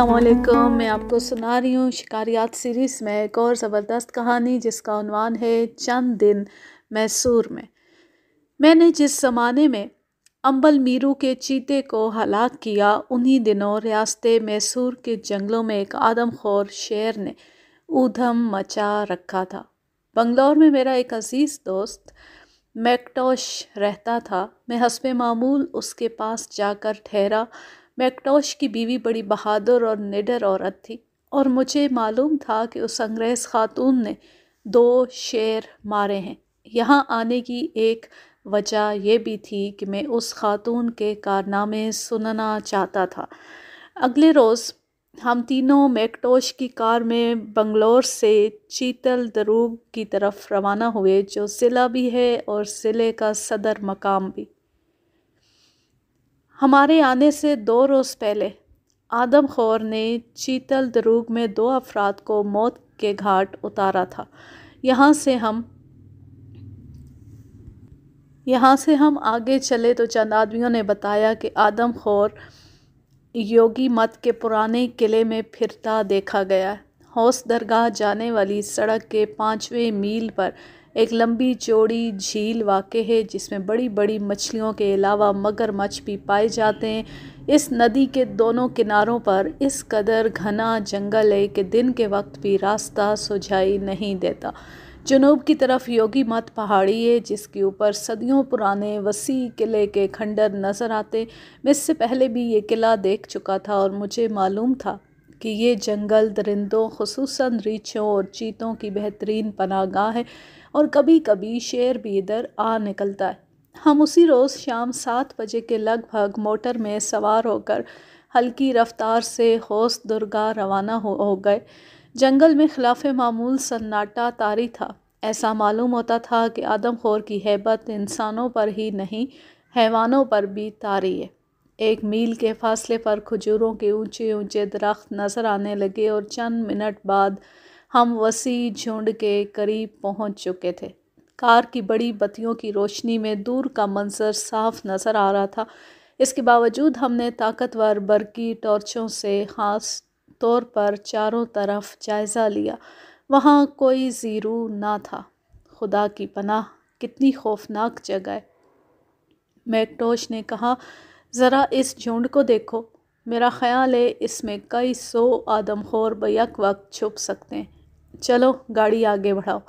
अस्सलाम मैं आपको सुना रही हूँ शिकारियात सीरीज़ में एक और ज़बरदस्त कहानी जिसका उनवान है चंद दिन मैसूर में मैंने जिस ज़माने में अम्बल मीरू के चीते को हलाक किया उन्हीं दिनों रियासत मैसूर के जंगलों में एक आदमखोर शेर ने ऊधम मचा रखा था बंगलौर में मेरा एक अज़ीज़ दोस्त मैकटोश रहता था मैं हसब मामूल उसके पास जाकर ठहरा मैकटोश की बीवी बड़ी बहादुर और निडर औरत थी और मुझे मालूम था कि उस अंग्रेज़ खातून ने दो शेर मारे हैं यहाँ आने की एक वजह यह भी थी कि मैं उस खातून के कारनामे सुनना चाहता था अगले रोज़ हम तीनों मैकटोश की कार में बंगलोर से चीतल दरूग की तरफ रवाना हुए जो ज़िला भी है और ज़िले का सदर मकाम भी हमारे आने से दो रोज़ पहले आदम खौर ने चीतल दरूग में दो अफराद को मौत के घाट उतारा था यहाँ से हम यहाँ से हम आगे चले तो चंद आदमियों ने बताया कि आदम खौर योगी मत के पुराने किले में फिरता देखा गया है हौस दरगाह जाने वाली सड़क के पाँचवें मील पर एक लंबी चौड़ी झील वाक़ है जिसमें बड़ी बड़ी मछलियों के अलावा मगरमच्छ भी पाए जाते हैं इस नदी के दोनों किनारों पर इस कदर घना जंगल है कि दिन के वक्त भी रास्ता सुझाई नहीं देता जनूब की तरफ योगी मत पहाड़ी है जिसके ऊपर सदियों पुराने वसी किले के खंडर नज़र आते मैं इससे पहले भी ये किला देख चुका था और मुझे मालूम था कि ये जंगल दरिंदों खसूस रीछों और चीतों की बेहतरीन पनागाह है और कभी कभी शेर भी इधर आ निकलता है हम उसी रोज़ शाम सात बजे के लगभग मोटर में सवार होकर हल्की रफ्तार से होस दुर्गा रवाना हो, हो गए जंगल में खिलाफ मामूल सन्नाटा तारी था ऐसा मालूम होता था कि आदमखोर की हैबत इंसानों पर ही नहीं हैवानों पर भी तारी है एक मील के फासले पर खजूरों के ऊंचे ऊंचे दरख्त नज़र आने लगे और चंद मिनट बाद हम वसी झुंड के करीब पहुंच चुके थे कार की बड़ी बत्तियों की रोशनी में दूर का मंजर साफ नज़र आ रहा था इसके बावजूद हमने ताकतवर बरकी टॉर्चों से ख़ास तौर पर चारों तरफ जायज़ा लिया वहाँ कोई ज़ीरू ना था खुदा की पनाह कितनी खौफनाक जगह है मैकटोश ने कहा ज़रा इस झुंड को देखो मेरा ख़्याल है इसमें कई सौ आदमखोर बक वक्त छुप सकते हैं चलो गाड़ी आगे बढ़ाओ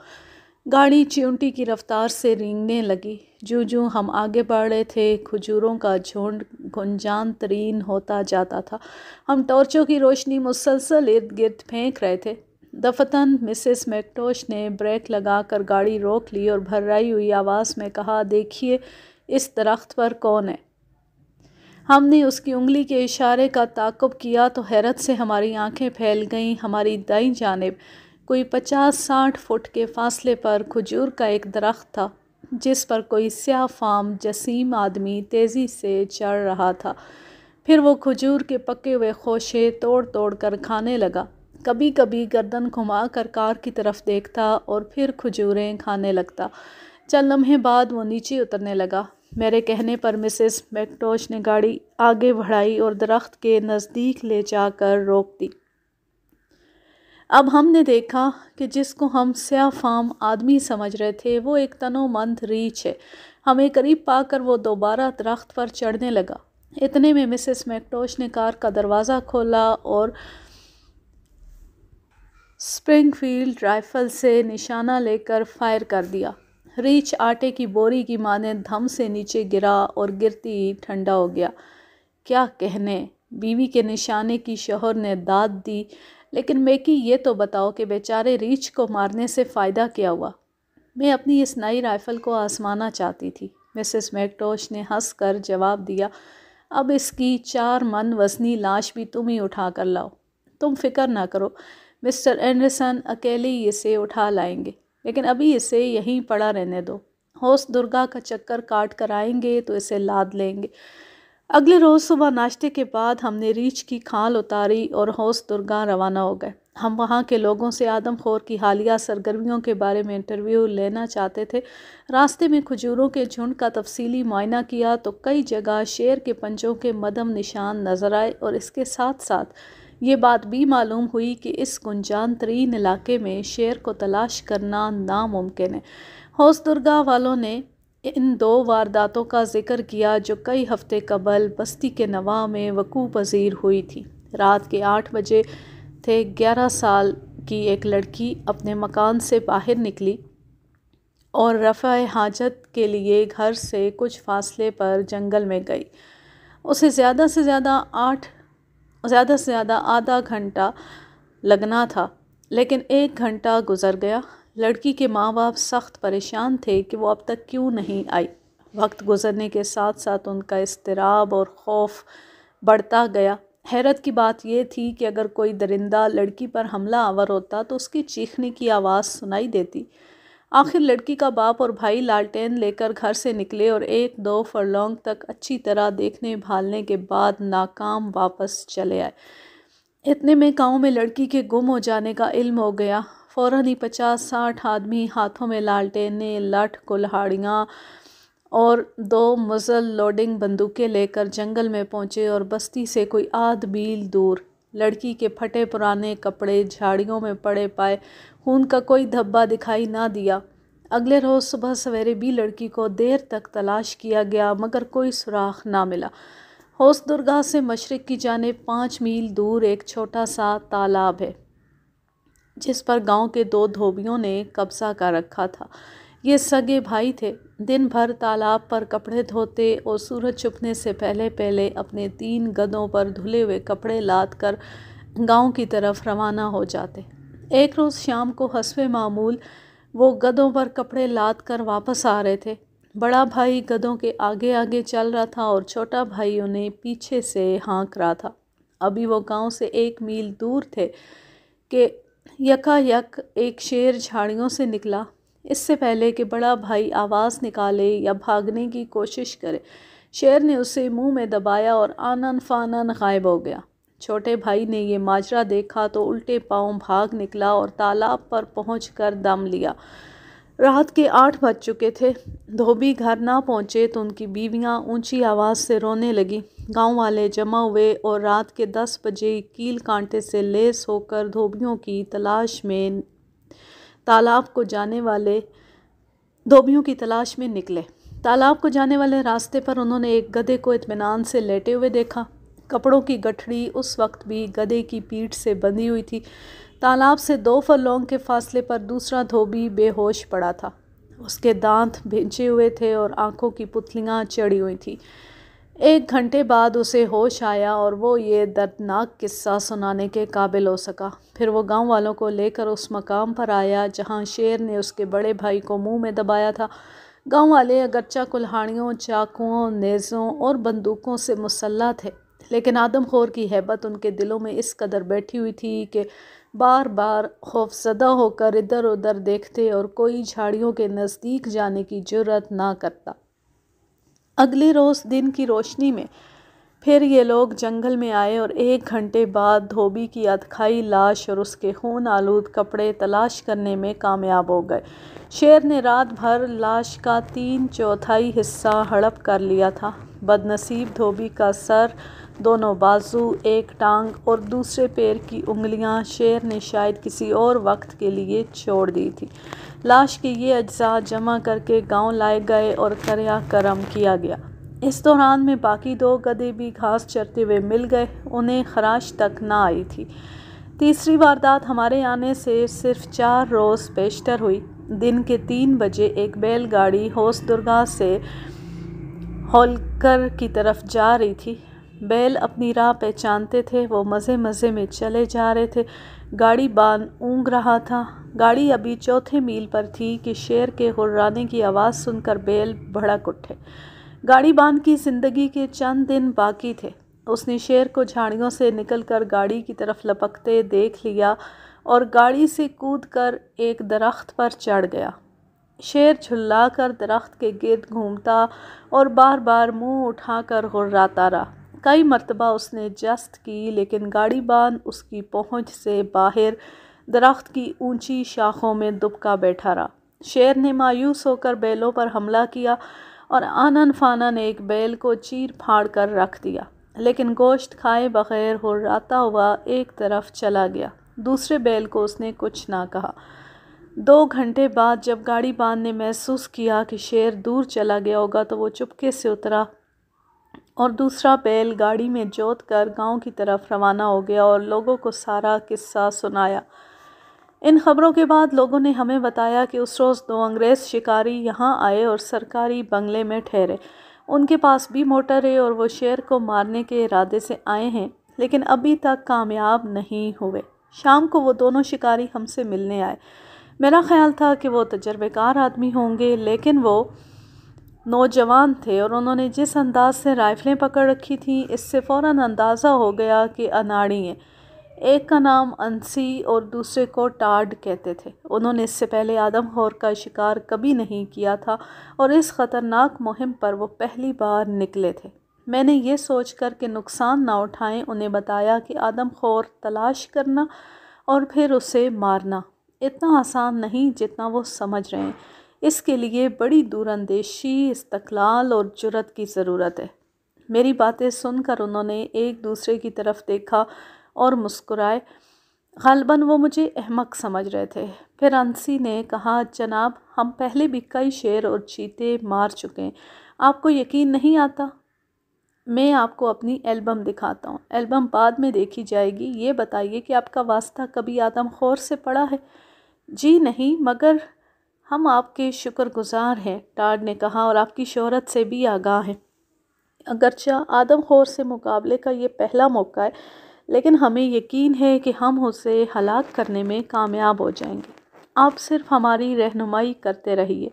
गाड़ी चिमटी की रफ़्तार से रींगने लगी जो जो हम आगे बढ़ रहे थे खजूरों का झुंड गुंजान तरीन होता जाता था हम टॉर्चों की रोशनी मुसलसल इर्द गिर्द फेंक रहे थे दफतन मिसेस मैकटोश ने ब्रेक लगाकर गाड़ी रोक ली और भर्राई हुई आवाज़ में कहा देखिए इस दरख्त पर कौन है हमने उसकी उंगली के इशारे का ताकब किया तो हैरत से हमारी आंखें फैल गईं हमारी दाई जानब कोई पचास साठ फुट के फासले पर खजूर का एक दरख्त था जिस पर कोई स्याह फाम जसीम आदमी तेज़ी से चढ़ रहा था फिर वो खजूर के पके हुए खोशे तोड़ तोड़ कर खाने लगा कभी कभी गर्दन घुमा कर कार की तरफ देखता और फिर खजूरें खाने लगता चंद लम्हे बाद वो नीचे उतरने लगा मेरे कहने पर मिसेस मैकटोश ने गाड़ी आगे बढ़ाई और दरख्त के नज़दीक ले जाकर रोक दी अब हमने देखा कि जिसको हम फाम आदमी समझ रहे थे वो एक तनोमंद रीच है हमें करीब पाकर वो दोबारा दरख्त पर चढ़ने लगा इतने में मिसेस मैकटोश ने कार का दरवाज़ा खोला और स्प्रिंगफील्ड राइफल से निशाना लेकर फायर कर दिया रीछ आटे की बोरी की माने धम से नीचे गिरा और गिरती ही ठंडा हो गया क्या कहने बीवी के निशाने की शोहर ने दाद दी लेकिन मेकी ये तो बताओ कि बेचारे रीछ को मारने से फ़ायदा क्या हुआ मैं अपनी इस नई राइफ़ल को आसमाना चाहती थी मिसेस मैकटोश ने हंस कर जवाब दिया अब इसकी चार मन वसनी लाश भी तुम ही उठा कर लाओ तुम फिक्र ना करो मिस्टर एंडरसन अकेले ही इसे उठा लाएंगे लेकिन अभी इसे यहीं पड़ा रहने दो होश दुर्गा का चक्कर काट कर आएंगे तो इसे लाद लेंगे अगले रोज़ सुबह नाश्ते के बाद हमने रीछ की खाल उतारी और होश दुर्गा रवाना हो गए हम वहाँ के लोगों से आदमखोर की हालिया सरगर्मियों के बारे में इंटरव्यू लेना चाहते थे रास्ते में खजूरों के झुंड का तफसीली मुआयना किया तो कई जगह शेर के पंजों के मदम निशान नज़र आए और इसके साथ साथ ये बात भी मालूम हुई कि इस गुंजान तरीन इलाके में शेर को तलाश करना नामुमकिन है हौस दुर्गा वालों ने इन दो वारदातों का जिक्र किया जो कई हफ्ते कबल बस्ती के नवा में वकू पजीर हुई थी रात के आठ बजे थे ग्यारह साल की एक लड़की अपने मकान से बाहर निकली और रफ़ा हाजत के लिए घर से कुछ फासले पर जंगल में गई उसे ज़्यादा से ज़्यादा आठ ज़्यादा से ज़्यादा आधा घंटा लगना था लेकिन एक घंटा गुज़र गया लड़की के माँ बाप सख्त परेशान थे कि वो अब तक क्यों नहीं आई वक्त गुज़रने के साथ साथ उनका इसतराब और खौफ बढ़ता गया हैरत की बात यह थी कि अगर कोई दरिंदा लड़की पर हमला आवर होता तो उसकी चीखने की आवाज़ सुनाई देती आखिर लड़की का बाप और भाई लालटेन लेकर घर से निकले और एक दो फरलोंग तक अच्छी तरह देखने भालने के बाद नाकाम वापस चले आए इतने में गाँव में लड़की के गुम हो जाने का इल्म हो गया फ़ौर ही पचास साठ आदमी हाथों में लालटेने लठ कुल्हाड़ियाँ और दो मज़ल लोडिंग बंदूकें लेकर जंगल में पहुँचे और बस्ती से कोई आध मील दूर लड़की के फटे पुराने कपड़े झाड़ियों में पड़े पाए खून का कोई धब्बा दिखाई ना दिया अगले रोज़ सुबह सवेरे भी लड़की को देर तक तलाश किया गया मगर कोई सुराख ना मिला होश दुर्गा से मशरक़ की जाने पाँच मील दूर एक छोटा सा तालाब है जिस पर गांव के दो धोबियों ने कब्ज़ा कर रखा था ये सगे भाई थे दिन भर तालाब पर कपड़े धोते और सूरज छुपने से पहले पहले अपने तीन गदों पर धुले हुए कपड़े लाद कर गाँव की तरफ रवाना हो जाते एक रोज़ शाम को हंसवे मामूल वो गदों पर कपड़े लाद कर वापस आ रहे थे बड़ा भाई गदों के आगे आगे चल रहा था और छोटा भाई उन्हें पीछे से हाँक रहा था अभी वो गांव से एक मील दूर थे कि यकायक एक शेर झाड़ियों से निकला इससे पहले कि बड़ा भाई आवाज़ निकाले या भागने की कोशिश करे शेर ने उसे मुंह में दबाया और आनन फानन गायब हो गया छोटे भाई ने यह माजरा देखा तो उल्टे पाँव भाग निकला और तालाब पर कर दम लिया रात के आठ बज चुके थे धोबी घर ना पहुँचे तो उनकी बीवियाँ ऊंची आवाज़ से रोने लगीं गांव वाले जमा हुए और रात के दस बजे कील कांटे से लेस होकर धोबियों की तलाश में तालाब को जाने वाले धोबियों की तलाश में निकले तालाब को जाने वाले रास्ते पर उन्होंने एक गधे को इतमान से लेटे हुए देखा कपड़ों की गठड़ी उस वक्त भी गधे की पीठ से बंधी हुई थी तालाब से दो फलोंग के फासले पर दूसरा धोबी बेहोश पड़ा था उसके दांत भिंचे हुए थे और आंखों की पुतलियाँ चढ़ी हुई थी एक घंटे बाद उसे होश आया और वो ये दर्दनाक किस्सा सुनाने के काबिल हो सका फिर वो गांव वालों को लेकर उस मकाम पर आया जहां शेर ने उसके बड़े भाई को मुंह में दबाया था गांव वाले अगरचा कुल्हाड़ियों चाकुओं नेज़ों और बंदूकों से मुसल्ला थे लेकिन आदमखोर की हैबत उनके दिलों में इस कदर बैठी हुई थी कि बार बार खौफजदा होकर इधर उधर देखते और कोई झाड़ियों के नज़दीक जाने की जरूरत ना करता अगले रोज़ दिन की रोशनी में फिर ये लोग जंगल में आए और एक घंटे बाद धोबी की अधखाई लाश और उसके खून आलूद कपड़े तलाश करने में कामयाब हो गए शेर ने रात भर लाश का तीन चौथाई हिस्सा हड़प कर लिया था बदनसीब धोबी का सर दोनों बाजू एक टांग और दूसरे पैर की उंगलियां शेर ने शायद किसी और वक्त के लिए छोड़ दी थी लाश के ये अज्जा जमा करके गांव लाए गए और करया करम किया गया इस दौरान में बाकी दो गधे भी घास चरते हुए मिल गए उन्हें खराश तक ना आई थी तीसरी वारदात हमारे आने से सिर्फ चार रोज़ पेशतर हुई दिन के तीन बजे एक बैलगाड़ी होश दुर्गा से होलकर की तरफ जा रही थी बैल अपनी राह पहचानते थे वो मज़े मज़े में चले जा रहे थे गाड़ी बान ऊँग रहा था गाड़ी अभी चौथे मील पर थी कि शेर के हुर्राने की आवाज़ सुनकर बैल भड़क उठे गाड़ी बान की ज़िंदगी के चंद दिन बाकी थे उसने शेर को झाड़ियों से निकलकर गाड़ी की तरफ लपकते देख लिया और गाड़ी से कूद कर एक दरख्त पर चढ़ गया शेर झुल्ला कर दरख्त के गिरद घूमता और बार बार मुंह उठाकर कर रहा कई मरतबा उसने जस्त की लेकिन गाड़ी बान उसकी पहुँच से बाहर दरख्त की ऊंची शाखों में दुबका बैठा रहा शेर ने मायूस होकर बैलों पर हमला किया और आनन फाना ने एक बैल को चीर फाड़ कर रख दिया लेकिन गोश्त खाए बगैर हुर्राता हुआ एक तरफ चला गया दूसरे बैल को उसने कुछ ना कहा दो घंटे बाद जब गाड़ी ने महसूस किया कि शेर दूर चला गया होगा तो वो चुपके से उतरा और दूसरा बैल गाड़ी में जोत कर गाँव की तरफ रवाना हो गया और लोगों को सारा किस्सा सुनाया इन खबरों के बाद लोगों ने हमें बताया कि उस रोज़ दो अंग्रेज़ शिकारी यहाँ आए और सरकारी बंगले में ठहरे उनके पास भी मोटर है और वो शेर को मारने के इरादे से आए हैं लेकिन अभी तक कामयाब नहीं हुए शाम को वो दोनों शिकारी हमसे मिलने आए मेरा ख्याल था कि वो तजर्बेकार आदमी होंगे लेकिन वो नौजवान थे और उन्होंने जिस अंदाज से राइफ़लें पकड़ रखी थीं इससे फ़ौर अंदाज़ा हो गया कि अनाड़ी हैं एक का नाम अंसी और दूसरे को टाड कहते थे उन्होंने इससे पहले आदम खोर का शिकार कभी नहीं किया था और इस ख़तरनाक मुहिम पर वो पहली बार निकले थे मैंने ये सोच कर कि नुकसान ना उठाएं उन्हें बताया कि आदम खोर तलाश करना और फिर उसे मारना इतना आसान नहीं जितना वो समझ रहे हैं इसके लिए बड़ी दूरंदेशी इस्तलाल और जुरत की ज़रूरत है मेरी बातें सुनकर उन्होंने एक दूसरे की तरफ देखा और मुस्कुराए गलबन वो मुझे अहमक समझ रहे थे फिर अंसी ने कहा जनाब हम पहले भी कई शेर और चीते मार चुके हैं आपको यकीन नहीं आता मैं आपको अपनी एल्बम दिखाता हूँ एल्बम बाद में देखी जाएगी ये बताइए कि आपका वास्ता कभी आदम खौर से पड़ा है जी नहीं मगर हम आपके शुक्रगुजार हैं टाड ने कहा और आपकी शोहरत से भी आगाह हैं अगरचा आदम खोर से मुकाबले का ये पहला मौका है लेकिन हमें यकीन है कि हम उसे हलाक करने में कामयाब हो जाएंगे आप सिर्फ हमारी रहनुमाई करते रहिए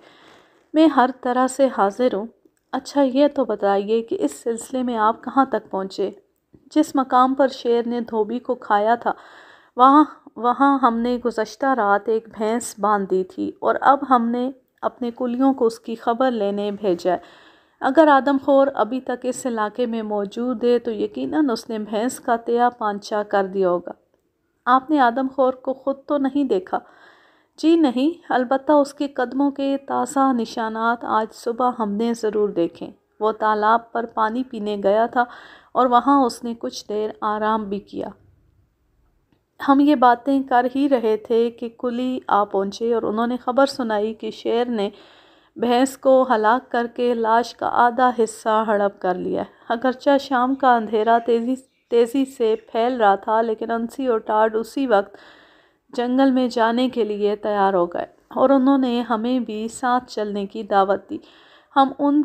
मैं हर तरह से हाजिर हूँ अच्छा यह तो बताइए कि इस सिलसिले में आप कहाँ तक पहुँचे जिस मकाम पर शेर ने धोबी को खाया था वहाँ वहाँ हमने गुज्त रात एक भैंस बांध दी थी और अब हमने अपने कुलियों को उसकी ख़बर लेने भेजा है अगर आदम खोर अभी तक इस इलाके में मौजूद है तो यकीनन उसने भैंस का तया पांचा कर दिया होगा आपने आदम खोर को ख़ुद तो नहीं देखा जी नहीं अलबत्त उसके कदमों के ताज़ा निशानात आज सुबह हमने ज़रूर देखें वो तालाब पर पानी पीने गया था और वहाँ उसने कुछ देर आराम भी किया हम ये बातें कर ही रहे थे कि कुली आ पहुँचे और उन्होंने ख़बर सुनाई कि शेर ने भैंस को हलाक करके लाश का आधा हिस्सा हड़प कर लिया है अगरचा शाम का अंधेरा तेज़ी तेज़ी से फैल रहा था लेकिन अंसी और टाड उसी वक्त जंगल में जाने के लिए तैयार हो गए और उन्होंने हमें भी साथ चलने की दावत दी हम उन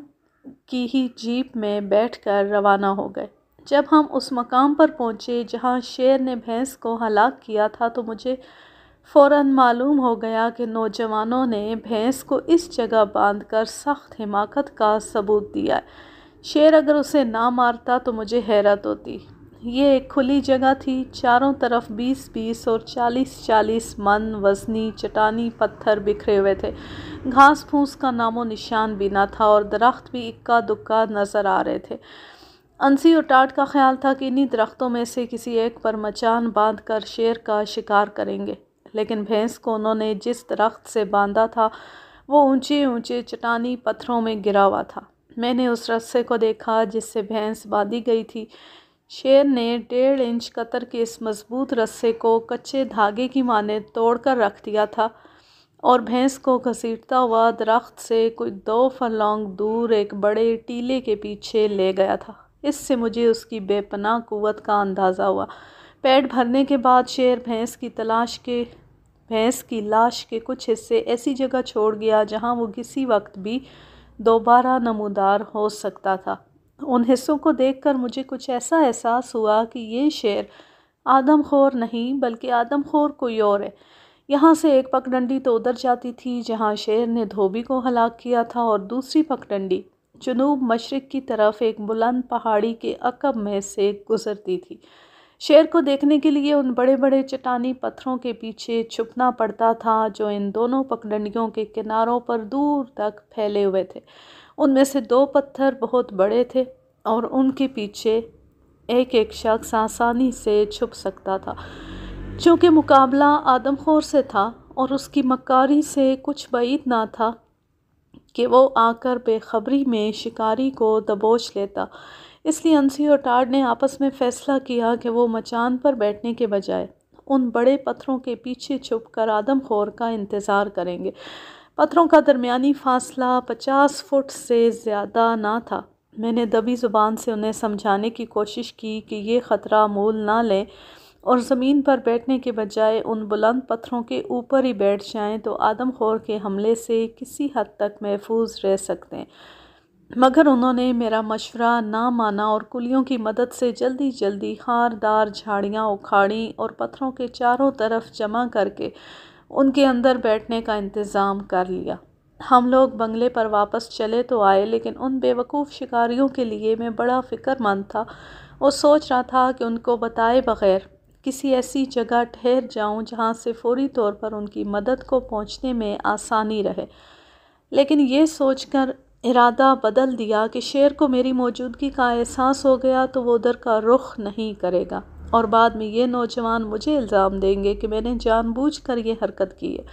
की ही जीप में बैठकर रवाना हो गए जब हम उस मकाम पर पहुँचे जहाँ शेर ने भैंस को हलाक किया था तो मुझे फ़ौर मालूम हो गया कि नौजवानों ने भैंस को इस जगह बांध कर सख्त हिमाकत का सबूत दिया शेर अगर उसे ना मारता तो मुझे हैरत होती ये एक खुली जगह थी चारों तरफ बीस बीस और चालीस चालीस मन वजनी चटानी पत्थर बिखरे हुए थे घास फूस का नामो निशान भी ना था और दरख्त भी इक्का दुक्का नज़र आ रहे थे अंसी और टाट का ख्याल था कि इन्हीं दरख्तों में से किसी एक पर मचान बांध कर शेर का शिकार करेंगे लेकिन भैंस को उन्होंने जिस दरख्त से बांधा था वो ऊंचे ऊंचे चटानी पत्थरों में गिरा हुआ था मैंने उस रस्से को देखा जिससे भैंस बांधी गई थी शेर ने डेढ़ इंच कतर के इस मज़बूत रस्से को कच्चे धागे की माने तोड़कर रख दिया था और भैंस को घसीटता हुआ दरख्त से कोई दो फलोंग दूर एक बड़े टीले के पीछे ले गया था इससे मुझे उसकी बेपनाह क़वत का अंदाज़ा हुआ पेट भरने के बाद शेर भैंस की तलाश के भैंस की लाश के कुछ हिस्से ऐसी जगह छोड़ गया जहां वो किसी वक्त भी दोबारा नमोदार हो सकता था उन हिस्सों को देखकर मुझे कुछ ऐसा एहसास हुआ कि ये शेर आदम खोर नहीं बल्कि आदमखोर कोई और है यहाँ से एक पगडंडी तो उधर जाती थी जहाँ शेर ने धोबी को हलाक किया था और दूसरी पगडंडी जुनूब मशरक़ की तरफ एक बुलंद पहाड़ी के अकब में से गुज़रती थी शेर को देखने के लिए उन बड़े बड़े चट्टानी पत्थरों के पीछे छुपना पड़ता था जो इन दोनों पगडंडियों के किनारों पर दूर तक फैले हुए थे उनमें से दो पत्थर बहुत बड़े थे और उनके पीछे एक एक शख्स आसानी से छुप सकता था चूँकि मुकाबला आदमखोर से था और उसकी मकारी से कुछ بعید ना था कि वो आकर बेखबरी में शिकारी को दबोच लेता इसलिए अंसी और टाड ने आपस में फ़ैसला किया कि वो मचान पर बैठने के बजाय उन बड़े पत्थरों के पीछे छुप कर आदमखोर का इंतज़ार करेंगे पत्थरों का दरमियानी फासला पचास फुट से ज़्यादा ना था मैंने दबी ज़ुबान से उन्हें समझाने की कोशिश की कि ये ख़तरा मोल ना लें और ज़मीन पर बैठने के बजाय उन बुलंद पत्थरों के ऊपर ही बैठ जाएं तो आदमखोर के हमले से किसी हद तक महफूज रह सकते हैं मगर उन्होंने मेरा मशवरा ना माना और कुलियों की मदद से जल्दी जल्दी हारदार झाड़ियाँ उखाड़ी और पत्थरों के चारों तरफ जमा करके उनके अंदर बैठने का इंतज़ाम कर लिया हम लोग बंगले पर वापस चले तो आए लेकिन उन बेवकूफ़ शिकारियों के लिए मैं बड़ा फ़िक्रमंद था और सोच रहा था कि उनको बताए बगैर किसी ऐसी जगह ठहर जाऊं जहां से फौरी तौर पर उनकी मदद को पहुंचने में आसानी रहे लेकिन ये सोचकर इरादा बदल दिया कि शेर को मेरी मौजूदगी का एहसास हो गया तो वो उधर का रुख नहीं करेगा और बाद में ये नौजवान मुझे इल्ज़ाम देंगे कि मैंने जानबूझकर ये हरकत की है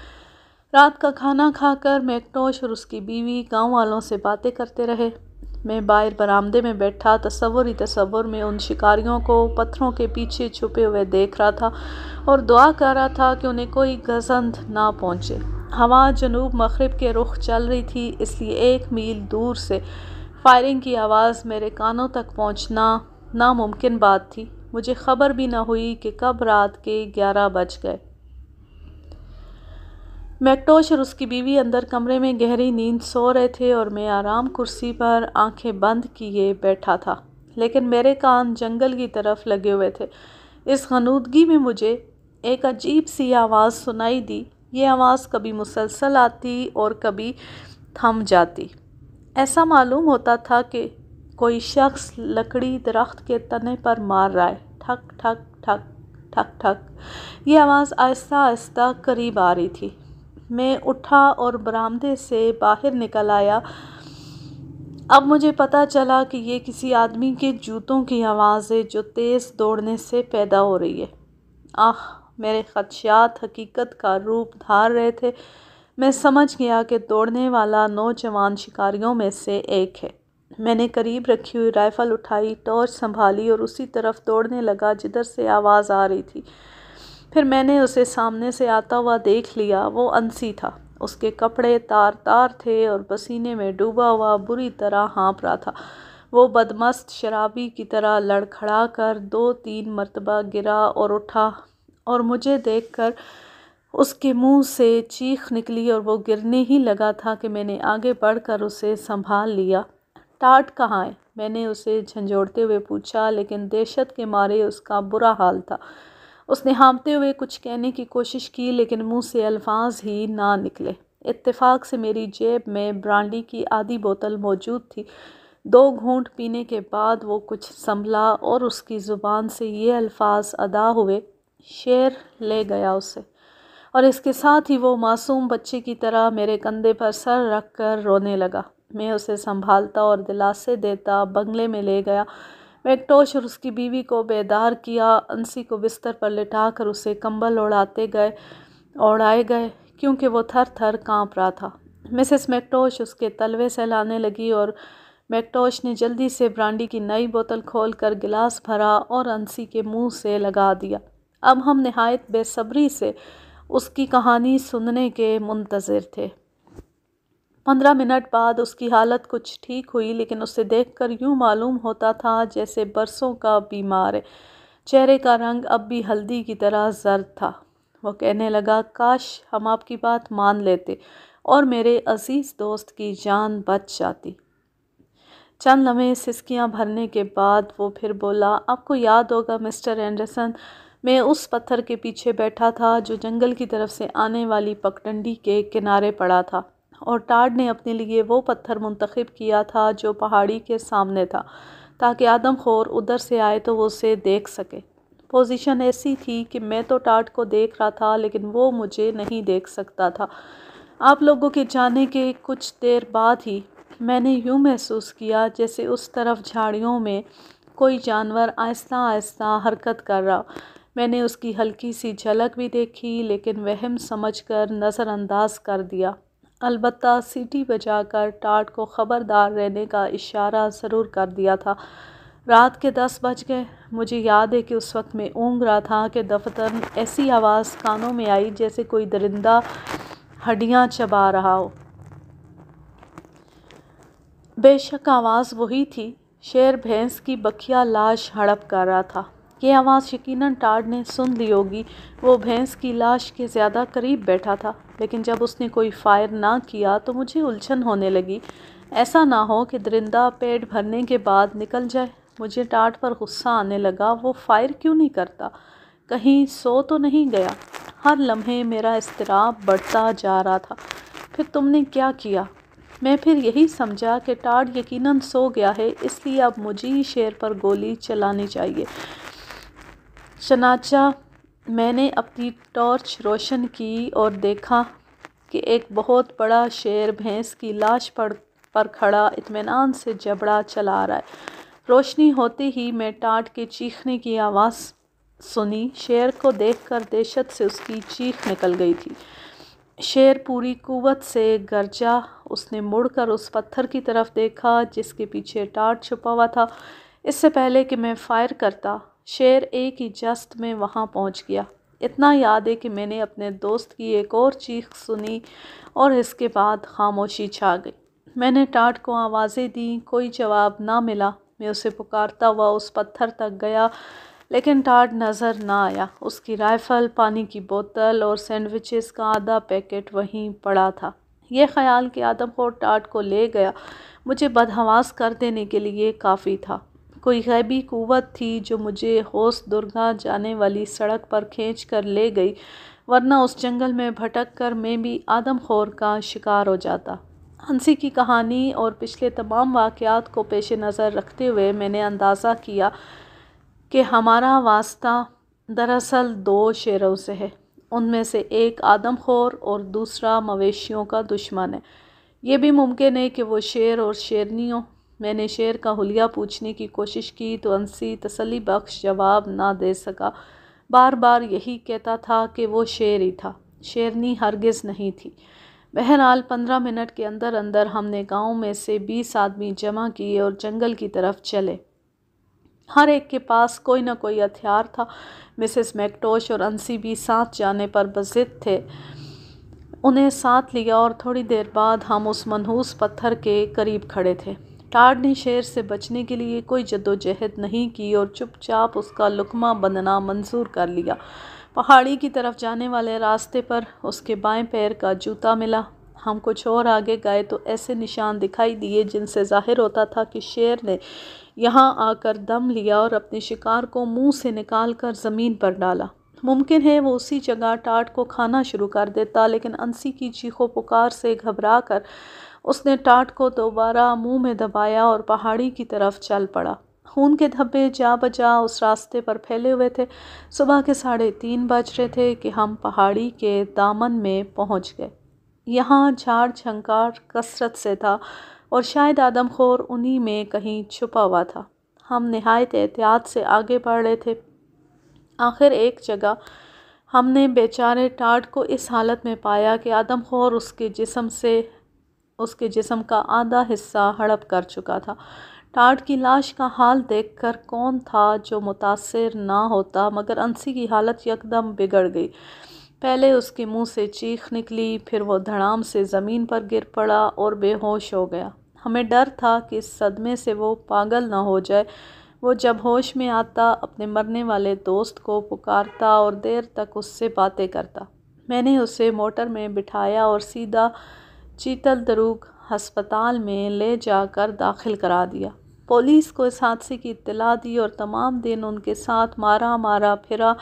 रात का खाना खाकर मैकटोश और उसकी बीवी गांव वालों से बातें करते रहे मैं बाहर बरामदे में बैठा तसव्वुर ही तसव्वुर में उन शिकारियों को पत्थरों के पीछे छुपे हुए देख रहा था और दुआ कर रहा था कि उन्हें कोई गजंद ना पहुँचे हवा जनूब मगरब के रुख चल रही थी इसलिए एक मील दूर से फायरिंग की आवाज़ मेरे कानों तक पहुँचना नामुमकिन बात थी मुझे खबर भी ना हुई कि कब रात के ग्यारह बज गए मैकटोश और उसकी बीवी अंदर कमरे में गहरी नींद सो रहे थे और मैं आराम कुर्सी पर आंखें बंद किए बैठा था लेकिन मेरे कान जंगल की तरफ लगे हुए थे इस खनूदगी में मुझे एक अजीब सी आवाज़ सुनाई दी ये आवाज़ कभी मुसलसल आती और कभी थम जाती ऐसा मालूम होता था कि कोई शख्स लकड़ी दरख्त के तने पर मार रहा है ठक ठक ठक ठक ठक ये आवाज़ आहिस्ता आहिस्ता करीब आ रही थी मैं उठा और बरामदे से बाहर निकल आया अब मुझे पता चला कि ये किसी आदमी के जूतों की आवाज़ है जो तेज़ दौड़ने से पैदा हो रही है आह मेरे खदशात हकीकत का रूप धार रहे थे मैं समझ गया कि दौड़ने वाला नौजवान शिकारियों में से एक है मैंने करीब रखी हुई राइफ़ल उठाई टॉर्च संभाली और उसी तरफ दौड़ने लगा जिधर से आवाज़ आ रही थी फिर मैंने उसे सामने से आता हुआ देख लिया वो अंसी था उसके कपड़े तार तार थे और पसीने में डूबा हुआ बुरी तरह हाँप रहा था वो बदमस्त शराबी की तरह लड़खड़ा कर दो तीन मरतबा गिरा और उठा और मुझे देखकर उसके मुंह से चीख निकली और वो गिरने ही लगा था कि मैंने आगे बढ़कर उसे संभाल लिया टाट कहाँ है मैंने उसे झंझोड़ते हुए पूछा लेकिन दहशत के मारे उसका बुरा हाल था उसने हाँपते हुए कुछ कहने की कोशिश की लेकिन मुंह से अल्फाज ही ना निकले इत्तेफाक से मेरी जेब में ब्रांडी की आधी बोतल मौजूद थी दो घूंट पीने के बाद वो कुछ संभला और उसकी ज़ुबान से ये अल्फाज अदा हुए शेर ले गया उसे और इसके साथ ही वो मासूम बच्चे की तरह मेरे कंधे पर सर रख कर रोने लगा मैं उसे संभालता और दिलासे देता बंगले में ले गया मैकटोश और उसकी बीवी को बेदार किया अंसी को बिस्तर पर लिटा कर उसे कंबल ओढ़ाते गए ओढ़ाए गए क्योंकि वो थर थर काँप रहा था मिसेस मैकटोश उसके तलवे सहलाने लगी और मैकटोश ने जल्दी से ब्रांडी की नई बोतल खोल कर गिलास भरा और अंसी के मुंह से लगा दिया अब हम नहायत बेसब्री से उसकी कहानी सुनने के मुंतज़र थे पंद्रह मिनट बाद उसकी हालत कुछ ठीक हुई लेकिन उसे देखकर यूं मालूम होता था जैसे बरसों का बीमार है चेहरे का रंग अब भी हल्दी की तरह जर्द था वो कहने लगा काश हम आपकी बात मान लेते और मेरे अज़ीज़ दोस्त की जान बच जाती चंद लम्हे सिसकियाँ भरने के बाद वो फिर बोला आपको याद होगा मिस्टर एंडरसन मैं उस पत्थर के पीछे बैठा था जो जंगल की तरफ से आने वाली पगडंडी के किनारे पड़ा था और टाड ने अपने लिए वो पत्थर मुंतखब किया था जो पहाड़ी के सामने था ताकि आदम खोर उधर से आए तो वो उसे देख सके पोजीशन ऐसी थी कि मैं तो टाट को देख रहा था लेकिन वो मुझे नहीं देख सकता था आप लोगों के जाने के कुछ देर बाद ही मैंने यूँ महसूस किया जैसे उस तरफ झाड़ियों में कोई जानवर आहिस्ता आहिस्ता हरकत कर रहा मैंने उसकी हल्की सी झलक भी देखी लेकिन वहम समझ कर नज़रअंदाज कर दिया अलबत् सीटी बजाकर टाट को ख़बरदार रहने का इशारा ज़रूर कर दिया था रात के दस बज गए मुझे याद है कि उस वक्त मैं ऊँग रहा था कि दफ्तर ऐसी आवाज़ कानों में आई जैसे कोई दरिंदा हड्डियाँ चबा रहा हो बेशक आवाज़ वही थी शेर भैंस की बखिया लाश हड़प कर रहा था ये आवाज़ यकीन टाड ने सुन ली होगी वो भैंस की लाश के ज़्यादा करीब बैठा था लेकिन जब उसने कोई फायर ना किया तो मुझे उलझन होने लगी ऐसा ना हो कि दरिंदा पेट भरने के बाद निकल जाए मुझे टाट पर गुस्सा आने लगा वो फायर क्यों नहीं करता कहीं सो तो नहीं गया हर लम्हे मेरा इसतराब बढ़ता जा रहा था फिर तुमने क्या किया मैं फिर यही समझा कि टाट यकीनन सो गया है इसलिए अब मुझे ही शेर पर गोली चलानी चाहिए चनाचा मैंने अपनी टॉर्च रोशन की और देखा कि एक बहुत बड़ा शेर भैंस की लाश पर पर खड़ा इतमान से जबड़ा चला रहा है रोशनी होते ही मैं टाट के चीखने की आवाज़ सुनी शेर को देखकर दहशत से उसकी चीख निकल गई थी शेर पूरी कुवत से गरजा उसने मुड़कर उस पत्थर की तरफ देखा जिसके पीछे टाट छुपा हुआ था इससे पहले कि मैं फायर करता शेर एक ही जस्त में वहाँ पहुँच गया इतना याद है कि मैंने अपने दोस्त की एक और चीख सुनी और इसके बाद खामोशी छा गई मैंने टाट को आवाज़ें दी कोई जवाब ना मिला मैं उसे पुकारता हुआ उस पत्थर तक गया लेकिन टाट नज़र ना आया उसकी राइफ़ल पानी की बोतल और सैंडविचेस का आधा पैकेट वहीं पड़ा था यह ख्याल कि आदम खोर टाट को ले गया मुझे बदहवास कर देने के लिए काफ़ी था कोई गैबी कुत थी जो मुझे होश दुर्गा जाने वाली सड़क पर खींच कर ले गई वरना उस जंगल में भटक कर मैं भी आदमखोर का शिकार हो जाता हंसी की कहानी और पिछले तमाम वाक़ात को पेश नज़र रखते हुए मैंने अंदाज़ा किया कि हमारा वास्ता दरअसल दो शेरों से है उनमें से एक आदमखोर और दूसरा मवेशियों का दुश्मन है ये भी मुमकिन है कि वो शेर और शेरनी मैंने शेर का हुलिया पूछने की कोशिश की तो अंसी तसली बख्श जवाब ना दे सका बार बार यही कहता था कि वो शेर ही था शेरनी हरगिज़ नहीं थी बहरहाल पंद्रह मिनट के अंदर अंदर हमने गांव में से बीस आदमी जमा किए और जंगल की तरफ चले हर एक के पास कोई ना कोई हथियार था मिसेस मैकटोश और अंसी भी साथ जाने पर बजिद थे उन्हें साथ लिया और थोड़ी देर बाद हम उस मनहूस पत्थर के करीब खड़े थे टाड ने शेर से बचने के लिए कोई जदोजहद नहीं की और चुपचाप उसका लुकमा बनना मंजूर कर लिया पहाड़ी की तरफ जाने वाले रास्ते पर उसके बाएं पैर का जूता मिला हम कुछ और आगे गए तो ऐसे निशान दिखाई दिए जिनसे जाहिर होता था कि शेर ने यहाँ आकर दम लिया और अपने शिकार को मुंह से निकाल कर ज़मीन पर डाला मुमकिन है वो उसी जगह टाट को खाना शुरू कर देता लेकिन अंसी की चीखों पुकार से घबरा कर उसने टाट को दोबारा मुंह में दबाया और पहाड़ी की तरफ चल पड़ा खून के धब्बे जा बजा उस रास्ते पर फैले हुए थे सुबह के साढ़े तीन बज रहे थे कि हम पहाड़ी के दामन में पहुंच गए यहाँ झाड़ झंकार कसरत से था और शायद आदमखोर उन्हीं में कहीं छुपा हुआ था हम नहायत एहतियात से आगे बढ़ रहे थे आखिर एक जगह हमने बेचारे टाट को इस हालत में पाया कि आदमखोर उसके जिसम से उसके जिसम का आधा हिस्सा हड़प कर चुका था टाट की लाश का हाल देखकर कौन था जो मुतासर ना होता मगर अंसी की हालत यकदम बिगड़ गई पहले उसके मुंह से चीख निकली फिर वो धड़ाम से ज़मीन पर गिर पड़ा और बेहोश हो गया हमें डर था कि इस सदमे से वो पागल ना हो जाए वो जब होश में आता अपने मरने वाले दोस्त को पुकारता और देर तक उससे बातें करता मैंने उसे मोटर में बिठाया और सीधा चीतल दरूक हस्पताल में ले जाकर दाखिल करा दिया पुलिस को इस हादसे की इत्तला दी और तमाम दिन उनके साथ मारा मारा फिरा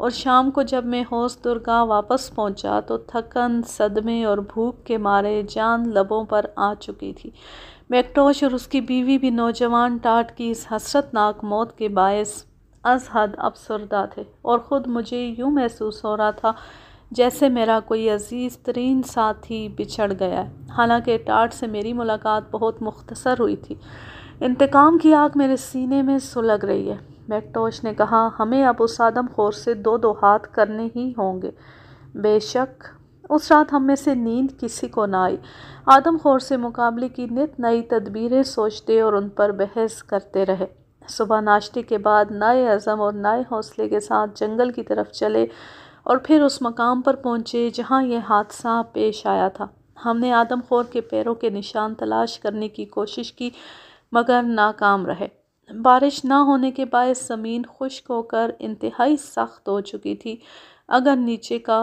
और शाम को जब मैं होश दुर्गा वापस पहुंचा तो थकन सदमे और भूख के मारे जान लबों पर आ चुकी थी मैकटोश और उसकी बीवी भी नौजवान टाट की इस हसरतनाक मौत के बायस अजहद अफसरदा थे और ख़ुद मुझे यूँ महसूस हो रहा था जैसे मेरा कोई अज़ीज़ तरीन साथी बिछड़ गया हालांकि टाट से मेरी मुलाकात बहुत मुख्तसर हुई थी इंतकाम की आग मेरे सीने में सुलग रही है मैकटोश ने कहा हमें अब उस आदम खोर से दो दो हाथ करने ही होंगे बेशक उस रात हम में से नींद किसी को ना आई आदम खोर से मुकाबले की नित नई तदबीरें सोचते और उन पर बहस करते रहे सुबह नाश्ते के बाद नए अज़म और नए हौसले के साथ जंगल की तरफ चले और फिर उस मकाम पर पहुँचे जहाँ यह हादसा पेश आया था हमने आदमखोर के पैरों के निशान तलाश करने की कोशिश की मगर नाकाम रहे बारिश ना होने के बायस ज़मीन खुश्क होकर इंतहाई सख्त हो चुकी थी अगर नीचे का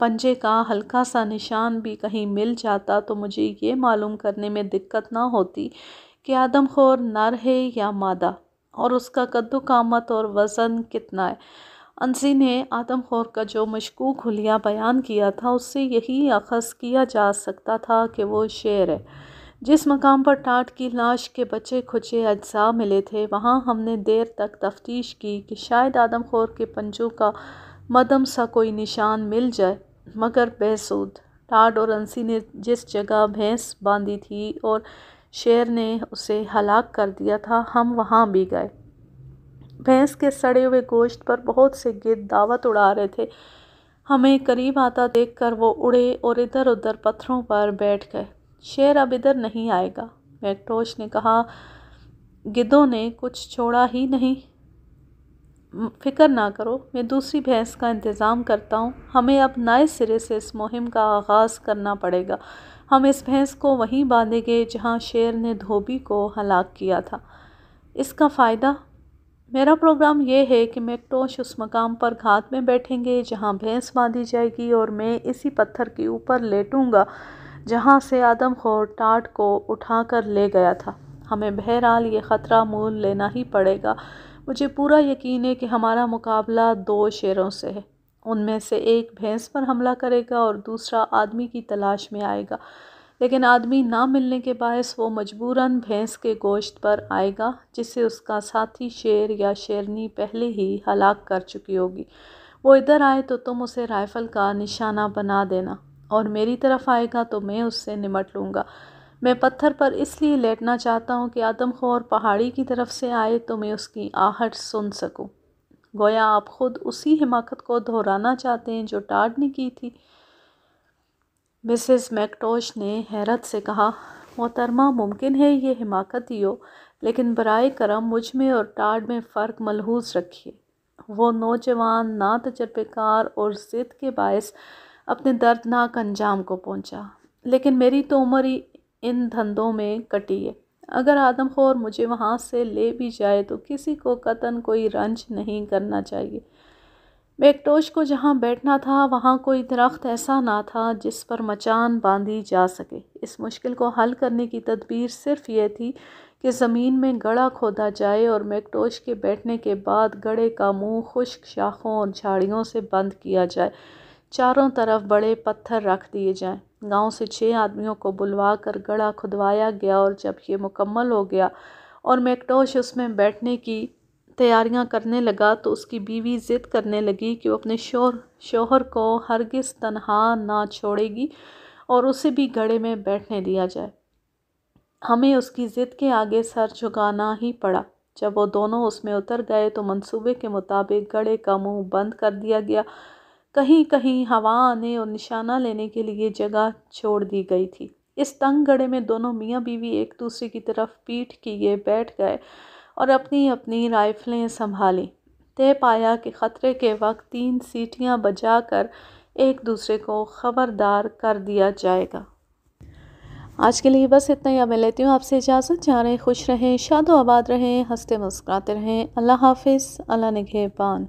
पंजे का हल्का सा निशान भी कहीं मिल जाता तो मुझे ये मालूम करने में दिक्कत ना होती कि आदमखोर नर है या मादा और उसका कद्दू कामत और वज़न कितना है अनसी ने आदमखोर का जो मशकूक हुलिया बयान किया था उससे यही अखज़ किया जा सकता था कि वो शेर है जिस मकाम पर टाट की लाश के बचे खुचे अज्जा मिले थे वहाँ हमने देर तक तफ्तीश की कि शायद आदमखोर के पंजों का मदम सा कोई निशान मिल जाए मगर बेसूद टाट और अंसी ने जिस जगह भैंस बांधी थी और शेर ने उसे हलाक कर दिया था हम वहाँ भी गए भैंस के सड़े हुए गोश्त पर बहुत से गिद दावत उड़ा रहे थे हमें करीब आता देख कर वो उड़े और इधर उधर पत्थरों पर बैठ गए शेर अब इधर नहीं आएगा मैकटोश ने कहा गिद्धों ने कुछ छोड़ा ही नहीं फिक्र ना करो मैं दूसरी भैंस का इंतज़ाम करता हूँ हमें अब नए सिरे से इस मुहिम का आगाज़ करना पड़ेगा हम इस भैंस को वहीं बांधेंगे जहाँ शेर ने धोबी को हलाक किया था इसका फ़ायदा मेरा प्रोग्राम ये है कि मेकटोश उस मकाम पर घात में बैठेंगे जहाँ भैंस बांधी जाएगी और मैं इसी पत्थर के ऊपर लेटूंगा जहाँ से आदम खोर टाट को उठा कर ले गया था हमें बहरहाल ये ख़तरा मोल लेना ही पड़ेगा मुझे पूरा यकीन है कि हमारा मुकाबला दो शेरों से है उनमें से एक भैंस पर हमला करेगा और दूसरा आदमी की तलाश में आएगा लेकिन आदमी ना मिलने के बायस वो मजबूरन भैंस के गोश्त पर आएगा जिसे उसका साथी शेर या शेरनी पहले ही हलाक कर चुकी होगी वो इधर आए तो तुम उसे राइफ़ल का निशाना बना देना और मेरी तरफ आएगा तो मैं उससे निमट लूँगा मैं पत्थर पर इसलिए लेटना चाहता हूँ कि आदमखोर पहाड़ी की तरफ से आए तो मैं उसकी आहट सुन सकूँ गोया आप ख़ुद उसी हिमाकत को दोहराना चाहते हैं जो टाड ने की थी मिसेस मैकटोश ने हैरत से कहा मोहतरमा मुमकिन है ये हिमाकत ही हो लेकिन बरए करम मुझ में और टाड में फ़र्क मलहूज रखिए वो नौजवान ना तजर्बेकार और ज़िद के बायस अपने दर्दनाक अंजाम को पहुंचा लेकिन मेरी तो उम्र ही इन धंधों में कटी है अगर आदमखोर मुझे वहाँ से ले भी जाए तो किसी को कतन कोई रंज नहीं करना चाहिए बेगटोश को जहाँ बैठना था वहाँ कोई दरख्त ऐसा ना था जिस पर मचान बांधी जा सके इस मुश्किल को हल करने की तदबीर सिर्फ यह थी कि ज़मीन में गड़ा खोदा जाए और मेकटोश के बैठने के बाद गड़े का मुंह खुश्क शाखों और झाड़ियों से बंद किया जाए चारों तरफ बड़े पत्थर रख दिए जाएं गांव से छः आदमियों को बुलवा कर गड़ा खुदवाया गया और जब ये मुकम्मल हो गया और मेकटोश उसमें बैठने की तैयारियां करने लगा तो उसकी बीवी ज़िद करने लगी कि वो अपने शोहर शोहर को हरगिज़ तनहा ना छोड़ेगी और उसे भी घड़े में बैठने दिया जाए हमें उसकी ज़िद के आगे सर झुकाना ही पड़ा जब वो दोनों उसमें उतर गए तो मंसूबे के मुताबिक गड़े का मुंह बंद कर दिया गया कहीं कहीं हवा आने और निशाना लेने के लिए जगह छोड़ दी गई थी इस तंग गड़े में दोनों मियाँ बीवी एक दूसरे की तरफ पीठ किए बैठ गए और अपनी अपनी राइफ़लें संभाली तय पाया कि ख़तरे के वक्त तीन सीटियाँ बजा कर एक दूसरे को ख़बरदार कर दिया जाएगा आज के लिए बस इतना ही अब मैं लेती हूँ आपसे इजाज़त जा रहे खुश रहें शादो आबाद रहें हंसते मुस्कुराते रहें अल्लाह हाफिज़ अल्लाह पान